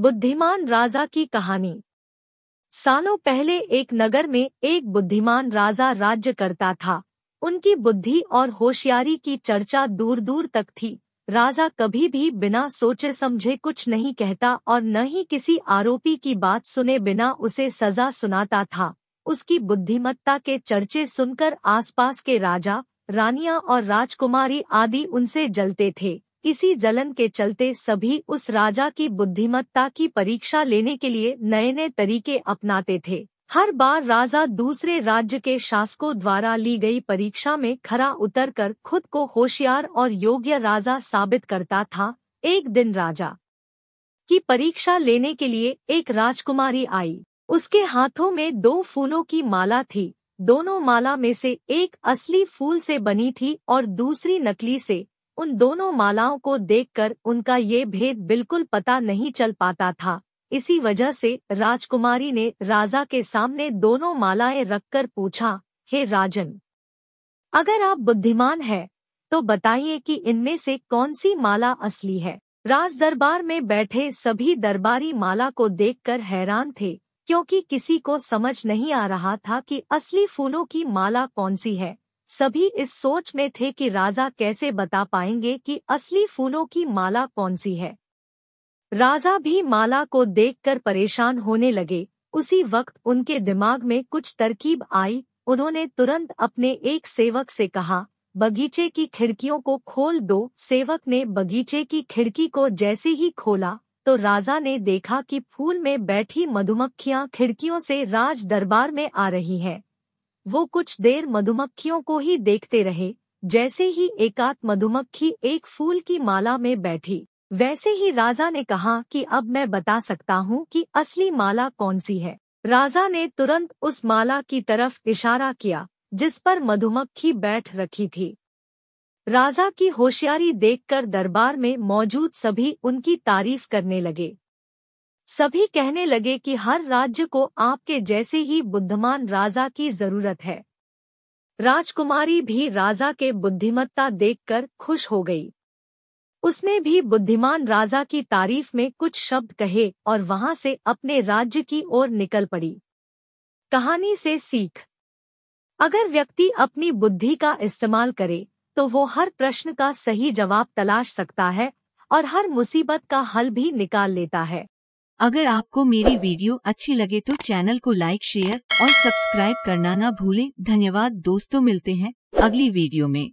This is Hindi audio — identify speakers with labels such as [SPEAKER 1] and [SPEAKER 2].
[SPEAKER 1] बुद्धिमान राजा की कहानी सालों पहले एक नगर में एक बुद्धिमान राजा राज्य करता था उनकी बुद्धि और होशियारी की चर्चा दूर दूर तक थी राजा कभी भी बिना सोचे समझे कुछ नहीं कहता और न ही किसी आरोपी की बात सुने बिना उसे सजा सुनाता था उसकी बुद्धिमत्ता के चर्चे सुनकर आसपास के राजा रानियां और राजकुमारी आदि उनसे जलते थे इसी जलन के चलते सभी उस राजा की बुद्धिमत्ता की परीक्षा लेने के लिए नए नए तरीके अपनाते थे हर बार राजा दूसरे राज्य के शासकों द्वारा ली गई परीक्षा में खरा उतरकर खुद को होशियार और योग्य राजा साबित करता था एक दिन राजा की परीक्षा लेने के लिए एक राजकुमारी आई उसके हाथों में दो फूलों की माला थी दोनों माला में से एक असली फूल से बनी थी और दूसरी नकली से उन दोनों मालाओं को देखकर उनका ये भेद बिल्कुल पता नहीं चल पाता था इसी वजह से राजकुमारी ने राजा के सामने दोनों मालाएं रखकर पूछा हे राजन अगर आप बुद्धिमान हैं तो बताइए कि इनमें से कौन सी माला असली है राज दरबार में बैठे सभी दरबारी माला को देखकर हैरान थे क्योंकि किसी को समझ नहीं आ रहा था कि असली फूलों की माला कौन सी है सभी इस सोच में थे कि राजा कैसे बता पाएंगे कि असली फूलों की माला कौन सी है राजा भी माला को देखकर परेशान होने लगे उसी वक्त उनके दिमाग में कुछ तरकीब आई उन्होंने तुरंत अपने एक सेवक से कहा बगीचे की खिड़कियों को खोल दो सेवक ने बगीचे की खिड़की को जैसे ही खोला तो राजा ने देखा कि फूल में बैठी मधुमक्खियां खिड़कियों से राज दरबार में आ रही हैं वो कुछ देर मधुमक्खियों को ही देखते रहे जैसे ही एकात मधुमक्खी एक फूल की माला में बैठी वैसे ही राजा ने कहा कि अब मैं बता सकता हूँ कि असली माला कौन सी है राजा ने तुरंत उस माला की तरफ इशारा किया जिस पर मधुमक्खी बैठ रखी थी राजा की होशियारी देखकर दरबार में मौजूद सभी उनकी तारीफ करने लगे सभी कहने लगे कि हर राज्य को आपके जैसे ही बुद्धिमान राजा की जरूरत है राजकुमारी भी राजा के बुद्धिमत्ता देखकर खुश हो गई उसने भी बुद्धिमान राजा की तारीफ में कुछ शब्द कहे और वहां से अपने राज्य की ओर निकल पड़ी कहानी से सीख अगर व्यक्ति अपनी बुद्धि का इस्तेमाल करे तो वो हर प्रश्न का सही जवाब तलाश सकता है और हर मुसीबत का हल भी निकाल लेता है अगर आपको मेरी वीडियो अच्छी लगे तो चैनल को लाइक शेयर और सब्सक्राइब करना ना भूलें धन्यवाद दोस्तों मिलते हैं अगली वीडियो में